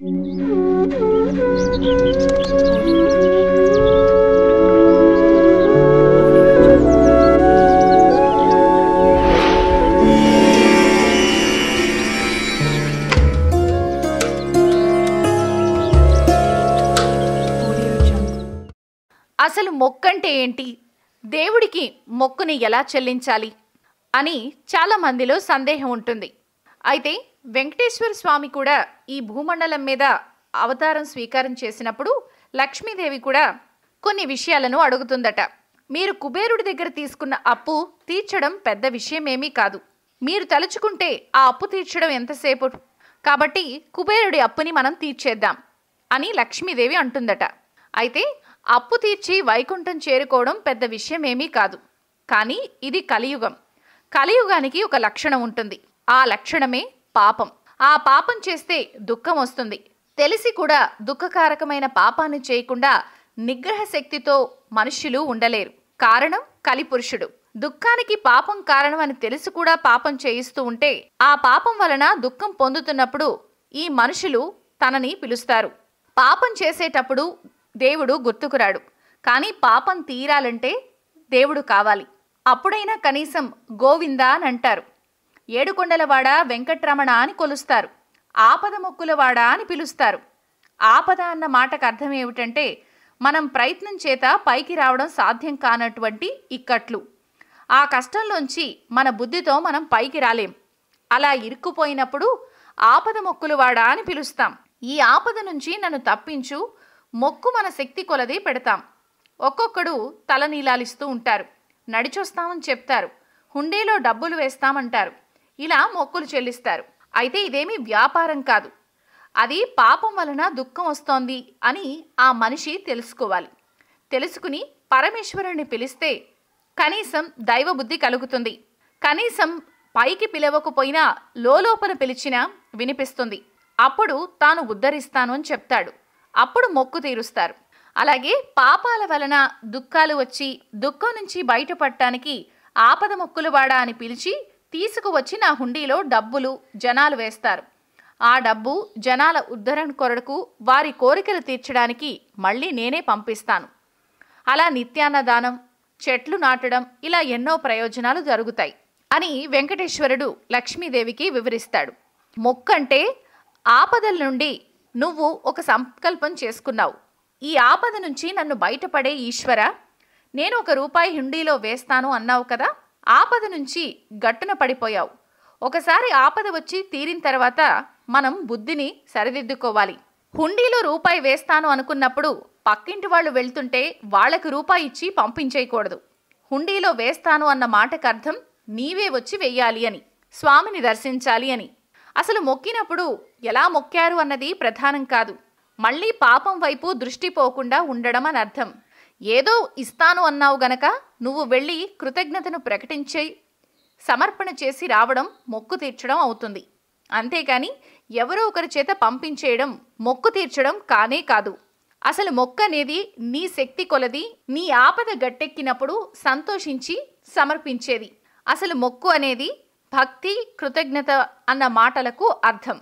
అసలు మొక్కంటే ఏంటి దేవుడికి మొక్కుని ఎలా చెల్లించాలి అని చాలామందిలో సందేహం ఉంటుంది అయితే వెంకటేశ్వర స్వామి కూడా ఈ భూమండలం మీద అవతారం స్వీకారం చేసినప్పుడు లక్ష్మీదేవి కూడా కొన్ని విషయాలను అడుగుతుందట మీరు కుబేరుడి దగ్గర తీసుకున్న అప్పు తీర్చడం పెద్ద విషయమేమీ కాదు మీరు తలుచుకుంటే ఆ అప్పు తీర్చడం ఎంతసేపు కాబట్టి కుబేరుడి అప్పుని మనం తీర్చేద్దాం అని లక్ష్మీదేవి అంటుందట అయితే అప్పు తీర్చి వైకుంఠం చేరుకోవడం పెద్ద విషయమేమీ కాదు కానీ ఇది కలియుగం కలియుగానికి ఒక లక్షణం ఉంటుంది ఆ లక్షణమే పాపం ఆ పాపం చేస్తే దుఃఖం వస్తుంది తెలిసి కూడా దుఃఖకారకమైన పాపాన్ని చేయకుండా నిగ్రహ శక్తితో మనుష్యులు ఉండలేరు కారణం కలిపురుషుడు దుఃఖానికి పాపం కారణం అని తెలిసి కూడా పాపం చేయిస్తూ ఉంటే ఆ పాపం వలన దుఃఖం పొందుతున్నప్పుడు ఈ మనుషులు తనని పిలుస్తారు పాపం చేసేటప్పుడు దేవుడు గుర్తుకురాడు కానీ పాపం తీరాలంటే దేవుడు కావాలి అప్పుడైనా కనీసం గోవిందా అని అంటారు ఏడుకొండలవాడ వెంకట్రమణ అని కొలుస్తారు ఆపద మొక్కులవాడ అని పిలుస్తారు ఆపద అన్న మాటకు అర్థం ఏమిటంటే మనం ప్రయత్నం చేత పైకి రావడం సాధ్యం కానటువంటి ఇక్కట్లు ఆ కష్టంలోంచి మన బుద్ధితో మనం పైకి రాలేం అలా ఇరుక్కుపోయినప్పుడు ఆపద వాడా అని పిలుస్తాం ఈ ఆపద నుంచి నన్ను తప్పించు మొక్కు మన శక్తి కొలది పెడతాం ఒక్కొక్కడు తల నీలాలిస్తూ ఉంటారు నడిచొస్తామని చెప్తారు హుండీలో డబ్బులు వేస్తామంటారు ఇలా మొక్కులు చెల్లిస్తారు అయితే ఇదేమి వ్యాపారం కాదు అది పాపం వలన దుఃఖం వస్తోంది అని ఆ మనిషి తెలుసుకోవాలి తెలుసుకుని పరమేశ్వరుణ్ణి పిలిస్తే కనీసం దైవబుద్ధి కలుగుతుంది కనీసం పైకి పిలవకపోయినా లోపల పిలిచినా వినిపిస్తుంది అప్పుడు తాను ఉద్ధరిస్తాను అని చెప్తాడు అప్పుడు మొక్కు తీరుస్తారు అలాగే పాపాల వలన దుఃఖాలు వచ్చి దుఃఖం నుంచి బయటపడటానికి ఆపద మొక్కులు వాడా అని పిలిచి తీసుకువచ్చి నా హుండీలో డబ్బులు జనాలు వేస్తారు ఆ డబ్బు జనాల ఉద్ధరణ కొరకు వారి కోరికలు తీర్చడానికి మళ్ళీ నేనే పంపిస్తాను అలా నిత్యాన్నదానం చెట్లు నాటడం ఇలా ఎన్నో ప్రయోజనాలు జరుగుతాయి అని వెంకటేశ్వరుడు లక్ష్మీదేవికి వివరిస్తాడు మొక్కంటే ఆపదల నుండి నువ్వు ఒక సంకల్పం చేసుకున్నావు ఈ ఆపద నుంచి నన్ను బయటపడే ఈశ్వర నేను ఒక రూపాయి హుండీలో వేస్తాను అన్నావు కదా ఆపద నుంచి గట్టున పడిపోయావు ఒకసారి ఆపద వచ్చి తీరిన తర్వాత మనం బుద్ధిని సరిదిద్దుకోవాలి హుండీలో రూపాయి వేస్తాను అనుకున్నప్పుడు పక్కింటి వాళ్ళు వెళ్తుంటే వాళ్లకు రూపాయి ఇచ్చి పంపించేయకూడదు హుండీలో వేస్తాను అన్న మాటకు అర్థం నీవే వచ్చి వెయ్యాలి అని స్వామిని దర్శించాలి అని అసలు మొక్కినప్పుడు ఎలా మొక్కారు అన్నది ప్రధానం కాదు మళ్ళీ పాపం వైపు దృష్టి పోకుండా ఉండడం అని అర్థం ఏదో ఇస్తాను అన్నావు గనక నువ్వు వెళ్ళి కృతజ్ఞతను ప్రకటించేయి సమర్పణ చేసి రావడం మొక్కు తీర్చడం అవుతుంది అంతేకాని ఎవరో ఒకరి చేత పంపించేయడం మొక్కు తీర్చడం కానే కాదు అసలు మొక్క అనేది నీ శక్తి కొలది నీ ఆపద గట్టెక్కినప్పుడు సంతోషించి సమర్పించేది అసలు మొక్కు అనేది భక్తి కృతజ్ఞత అన్న మాటలకు అర్థం